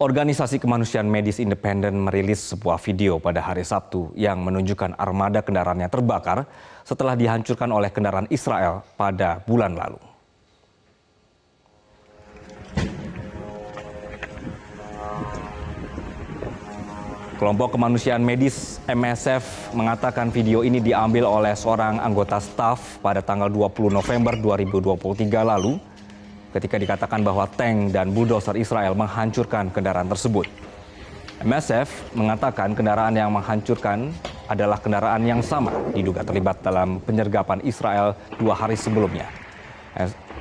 Organisasi Kemanusiaan Medis Independen merilis sebuah video pada hari Sabtu yang menunjukkan armada kendaraannya terbakar setelah dihancurkan oleh kendaraan Israel pada bulan lalu. Kelompok Kemanusiaan Medis MSF mengatakan video ini diambil oleh seorang anggota staf pada tanggal 20 November 2023 lalu ketika dikatakan bahwa tank dan bulldozer Israel menghancurkan kendaraan tersebut. MSF mengatakan kendaraan yang menghancurkan adalah kendaraan yang sama diduga terlibat dalam penyergapan Israel dua hari sebelumnya.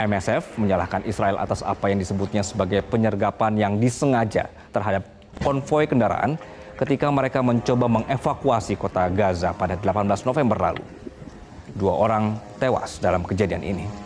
MSF menyalahkan Israel atas apa yang disebutnya sebagai penyergapan yang disengaja terhadap konvoi kendaraan ketika mereka mencoba mengevakuasi kota Gaza pada 18 November lalu. Dua orang tewas dalam kejadian ini.